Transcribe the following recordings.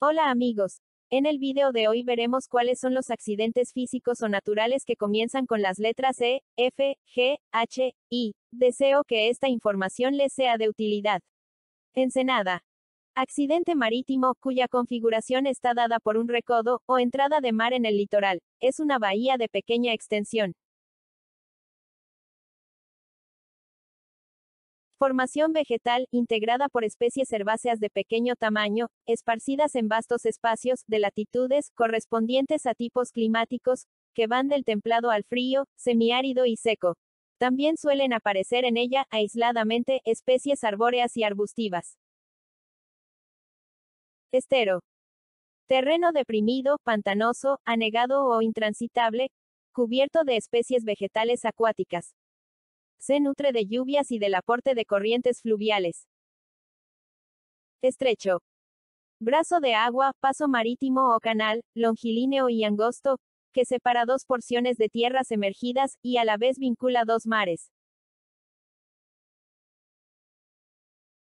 Hola amigos. En el video de hoy veremos cuáles son los accidentes físicos o naturales que comienzan con las letras E, F, G, H, I. Deseo que esta información les sea de utilidad. Ensenada. Accidente marítimo, cuya configuración está dada por un recodo, o entrada de mar en el litoral, es una bahía de pequeña extensión, Formación vegetal, integrada por especies herbáceas de pequeño tamaño, esparcidas en vastos espacios de latitudes correspondientes a tipos climáticos, que van del templado al frío, semiárido y seco. También suelen aparecer en ella, aisladamente, especies arbóreas y arbustivas. Estero. Terreno deprimido, pantanoso, anegado o intransitable, cubierto de especies vegetales acuáticas, se nutre de lluvias y del aporte de corrientes fluviales. Estrecho. Brazo de agua, paso marítimo o canal, longilíneo y angosto, que separa dos porciones de tierras emergidas y a la vez vincula dos mares.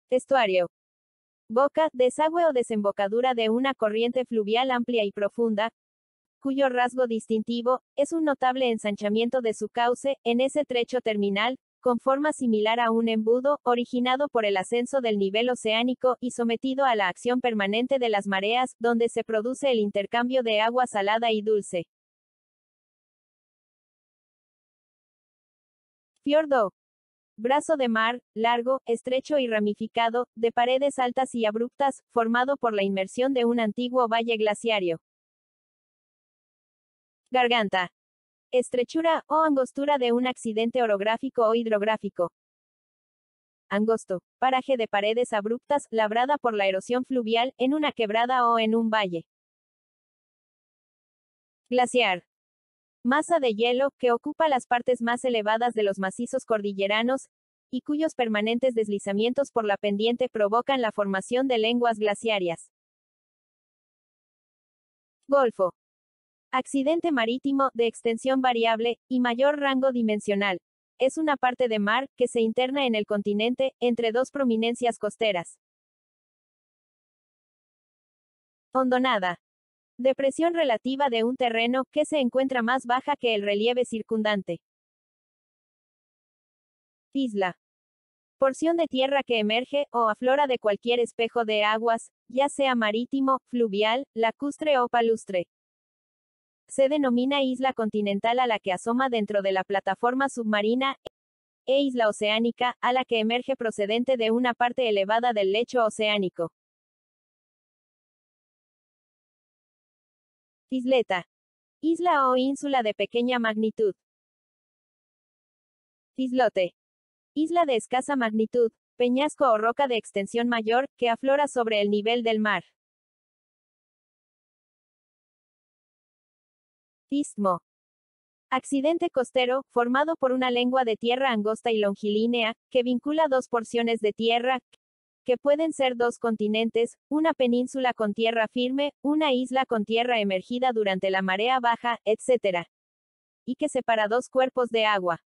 Estuario. Boca, desagüe o desembocadura de una corriente fluvial amplia y profunda, cuyo rasgo distintivo es un notable ensanchamiento de su cauce en ese trecho terminal, con forma similar a un embudo, originado por el ascenso del nivel oceánico, y sometido a la acción permanente de las mareas, donde se produce el intercambio de agua salada y dulce. Fiordo. Brazo de mar, largo, estrecho y ramificado, de paredes altas y abruptas, formado por la inmersión de un antiguo valle glaciario. Garganta. Estrechura o angostura de un accidente orográfico o hidrográfico. Angosto. Paraje de paredes abruptas, labrada por la erosión fluvial, en una quebrada o en un valle. Glaciar. Masa de hielo, que ocupa las partes más elevadas de los macizos cordilleranos, y cuyos permanentes deslizamientos por la pendiente provocan la formación de lenguas glaciarias. Golfo. Accidente marítimo, de extensión variable, y mayor rango dimensional. Es una parte de mar, que se interna en el continente, entre dos prominencias costeras. Hondonada. Depresión relativa de un terreno, que se encuentra más baja que el relieve circundante. Isla. Porción de tierra que emerge o aflora de cualquier espejo de aguas, ya sea marítimo, fluvial, lacustre o palustre se denomina isla continental a la que asoma dentro de la plataforma submarina, e isla oceánica, a la que emerge procedente de una parte elevada del lecho oceánico. Isleta. Isla o ínsula de pequeña magnitud. Islote. Isla de escasa magnitud, peñasco o roca de extensión mayor, que aflora sobre el nivel del mar. Istmo. Accidente costero, formado por una lengua de tierra angosta y longilínea, que vincula dos porciones de tierra, que pueden ser dos continentes, una península con tierra firme, una isla con tierra emergida durante la marea baja, etc. Y que separa dos cuerpos de agua.